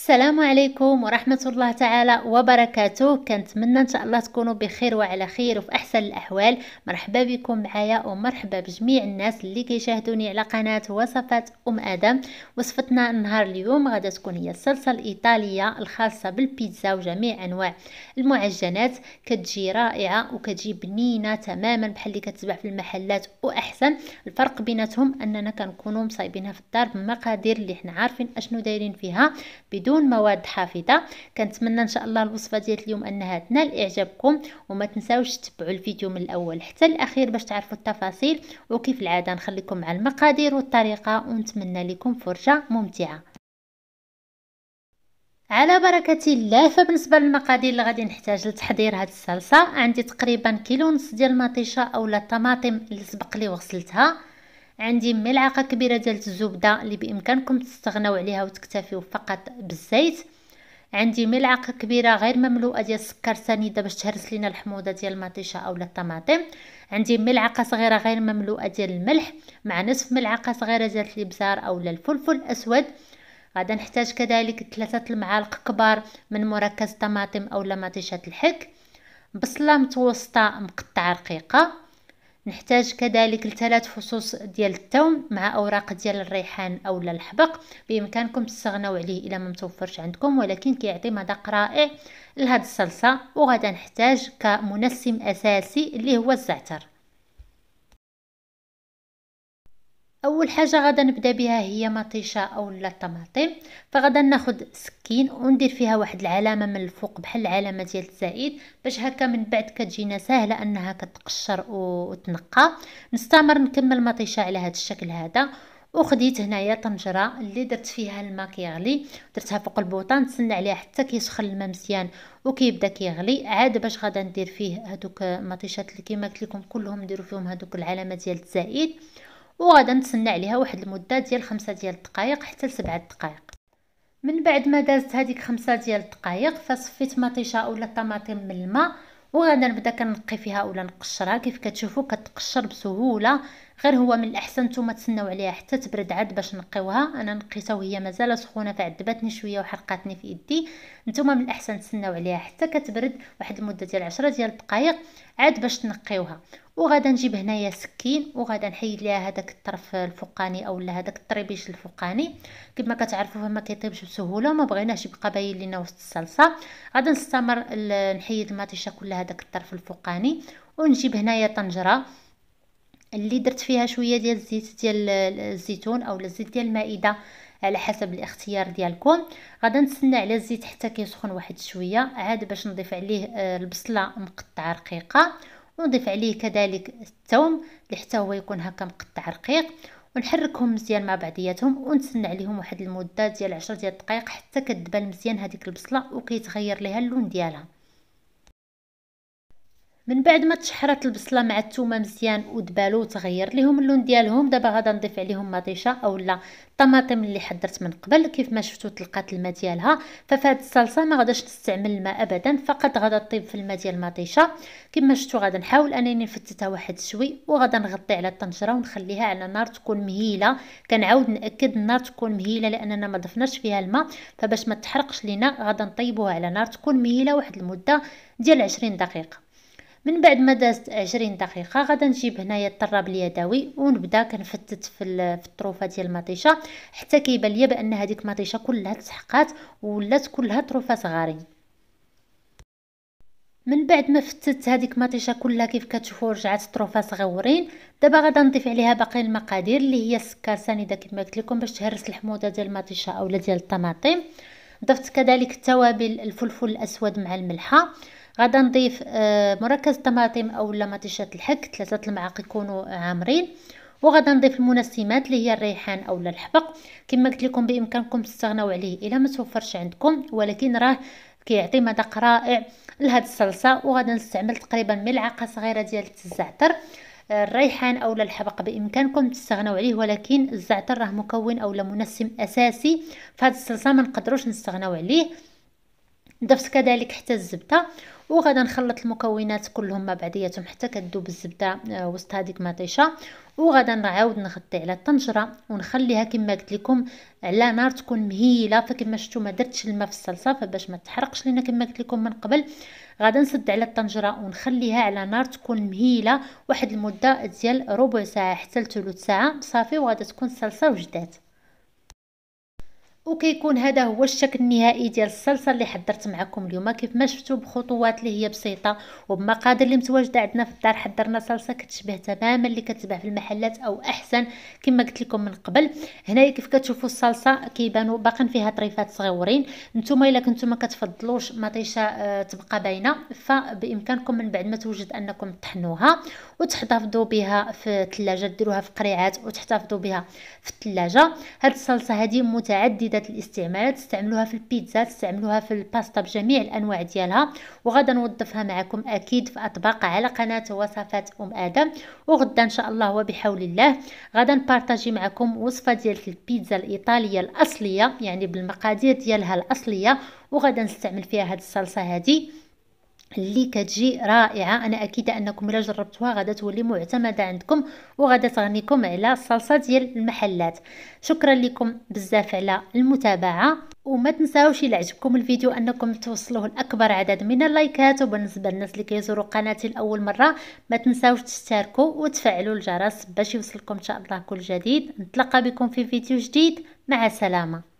السلام عليكم ورحمة الله تعالى وبركاته كنتمنى ان شاء الله تكونوا بخير وعلى خير وفي احسن الاحوال مرحبا بكم معايا ومرحبا بجميع الناس اللي كيشاهدوني على قناة وصفات ام ادم وصفتنا النهار اليوم غادا تكون هي الصلصة الايطالية الخاصة بالبيتزا وجميع انواع المعجنات كتجي رائعة وكتجي بنينة تماما بحال اللي كتباع في المحلات واحسن الفرق بيناتهم اننا كنكونوا مصايبينها في الدار بمقادير اللي حنا عارفين اشنو دايرين فيها بدون مواد حافظة كنتمنى ان شاء الله الوصفة ديال اليوم انها تنال اعجابكم وما تنساوش تتبعوا الفيديو من الاول حتى الاخير باش تعرفوا التفاصيل وكيف العادة نخليكم مع المقادير والطريقة ونتمنى لكم فرجة ممتعة على بركة الله فبالنسبة للمقادير اللي غادي نحتاج لتحضير هاد الصلصة عندي تقريبا كيلو ونص ديال المطيشة اولا الطماطم اللي سبق لي وغسلتها عندي ملعقه كبيره ديال الزبده اللي بامكانكم تستغناو عليها وتكتفيو فقط بالزيت عندي ملعقه كبيره غير مملوءه ديال السكر سنيده باش تهرس لينا الحموضه ديال المطيشه اولا الطماطم عندي ملعقه صغيره غير مملوءه ديال الملح مع نصف ملعقه صغيره ديال الابزار اولا الفلفل الاسود غادا نحتاج كذلك ثلاثه المعالق كبار من مركز طماطم اولا مطيشه الحك بصله متوسطه مقطعه رقيقه نحتاج كذلك لثلاث فصوص ديال الثوم مع اوراق ديال الريحان اولا الحبق بامكانكم تستغناو عليه الا ما متوفرش عندكم ولكن كيعطي مذاق رائع لهاد الصلصه وغادا نحتاج كمنسم اساسي اللي هو الزعتر اول حاجه غدا نبدا بها هي مطيشه اولا الطماطم فغدا ناخذ سكين وندير فيها واحد العلامه من الفوق بحال العلامه ديال الزائد باش هكا من بعد كتجينا ساهله انها كتقشر وتنقى نستمر نكمل مطيشه على هذا الشكل هذا وخديت هنايا طنجره اللي درت فيها الماء كيغلي درتها فوق البوطه نتسنى عليها حتى كيسخن الماء مزيان وكيبدا كيغلي عاد باش غادا ندير فيه هذوك مطيشات اللي كما قلت لكم كلهم نديروا فيهم هذوك العلامه ديال الزائد وغادا نتسنى عليها واحد المده ديال خمسة ديال الدقائق حتى لسبعة دقائق من بعد ما دازت هذيك خمسة ديال الدقائق فصفيت مطيشه اولا الطماطم من الماء وغادا نبدا كنقي فيها اولا نقشرها كيف كتشوفوا كتقشر بسهوله غير هو من الاحسن نتوما تسناو عليها حتى تبرد عاد باش نقيوها انا نقيتها وهي مازال سخونه فعذبتني شويه وحرقاتني في يدي نتوما من الاحسن تسناو عليها حتى كتبرد واحد المده ديال 10 ديال الدقائق عاد باش تنقيوها وغادا نجيب هنايا سكين وغادا نحيد ليها هذاك الطرف الفوقاني اولا هذاك الطريبيش الفوقاني كما كتعرفوا ما كيطيبش بسهوله وما بغيناش يبقى باين لينا وسط الصلصه غادا نستمر نحيد المطيشه كلها هذاك الطرف الفوقاني ونجيب هنايا طنجره اللي درت فيها شويه ديال الزيت ديال الزيتون او الزيت ديال المائده على حسب الاختيار ديالكم غادا نتسنى على الزيت حتى كيسخن واحد شويه عاد باش نضيف عليه آه، البصله مقطعه رقيقه ونضيف عليه كذلك الثوم اللي حتى هو يكون هكا مقطع رقيق ونحركهم مزيان مع بعضياتهم ونتسنى عليهم واحد المده ديال 10 ديال الدقائق حتى كتبان مزيان هذيك البصله وكيتغير ليها اللون ديالها من بعد ما تشحرت البصله مع الثومه مزيان ودبالو وتغير ليهم اللون ديالهم دابا غادا نضيف عليهم مطيشه اولا الطماطم اللي حضرت من قبل كيف ما شفتوا تلقات الماء ديالها ففي هذه الصلصه ما غاداش نستعمل الماء ابدا فقط غادا طيب في الماء ديال المطيشه كما شفتوا غادا نحاول انني نفتتها واحد شوي وغادا نغطي على الطنجره ونخليها على نار تكون مهيله كنعاود ناكد النار تكون مهيله لاننا ما ضفناش فيها الماء فباش ما تحرقش لينا غادا نطيبوها على نار تكون مهيله واحد المده ديال 20 دقيقه من بعد ما دازت عشرين دقيقه غادا نجيب هنايا الطراب اليدوي ونبدا كنفتت في الطروفه ديال المطيشه حتى كيبان ليا بان هذيك المطيشه كلها تسحقات ولات كلها طروفه صغارين من بعد ما فتت هذيك مطيشه كلها كيف كتشوفوا رجعات الطروفه صغورين دابا غادي نضيف عليها باقي المقادير اللي هي السكر سنيده كما قلت لكم باش تهرس الحموضه ديال المطيشه اولا ديال الطماطم ضفت كذلك التوابل الفلفل الاسود مع الملحه غادا نضيف آه، مركز طماطم او لما الحك ثلاثة المعاق يكونوا عامرين وغادا نضيف المنسمات اللي هي الريحان او الحبق كما قلت لكم بامكانكم تستغناو عليه الا ما توفرش عندكم ولكن راه كيعطي مذاق رائع لهاد الصلصه وغادا نستعمل تقريبا ملعقه صغيره ديال الزعتر آه، الريحان اولا الحبق بامكانكم تستغناو عليه ولكن الزعتر راه مكون اولا منسم اساسي فهاد الصلصه ما نقدروش نستغناو عليه ضفت كذلك حتى الزبده وغادي نخلط المكونات كلهم مع بعضياتهم حتى كذوب الزبده آه، وسط هذيك مطيشه وغادي نعاود نغطي على الطنجره ونخليها كما قلت لكم على نار تكون مهيله فكما شفتوا ما درتش الماء في الصلصه فباش ما تحرقش لينا كما قلت لكم من قبل غادا نسد على الطنجره ونخليها على نار تكون مهيله واحد المده ديال ربع ساعه حتى لثلث ساعه صافي وغادي تكون الصلصه وجدات وكيكون هذا هو الشكل النهائي ديال الصلصه اللي حضرت معكم اليوم كيف ما شفتوا بخطوات اللي هي بسيطه وبمقادير اللي متواجده عندنا في الدار حضرنا صلصه كتشبه تماما اللي كتباع في المحلات او احسن كما قلت لكم من قبل هنايا كيف كتشوفوا الصلصه كيبانوا باقا فيها طريفات صغيورين نتوما الا كنتوما ما كتفضلوش مطيشه آه، تبقى باينه فبامكانكم من بعد ما توجد انكم تحنوها وتحتفظوا بها في الثلاجه ديروها في قريعات وتحتفظوا بها في الثلاجه هاد الصلصه هذه متعدده ذات الاستعمال تستعملوها في البيتزا تستعملوها في الباستا بجميع الانواع ديالها وغدا نوظفها معكم اكيد في اطباق على قناه وصفات ام ادم وغدا ان شاء الله وبحول الله غدا نبارطاجي معكم وصفه ديال البيتزا الايطاليه الاصليه يعني بالمقادير ديالها الاصليه وغدا نستعمل فيها هاد الصلصه هذه اللي كتجي رائعه انا اكيده انكم الا جربتوها غادا تولي معتمده عندكم وغادا تغنيكم على الصلصه ديال المحلات شكرا لكم بزاف على المتابعه وما تنساوش الا عجبكم الفيديو انكم توصلوه لاكبر عدد من اللايكات وبالنسبه للناس اللي كيزوروا قناتي لاول مره ما تنساوش تشتركوا وتفعلوا الجرس باش يوصلكم ان شاء الله كل جديد نتلقى بكم في فيديو جديد مع السلامه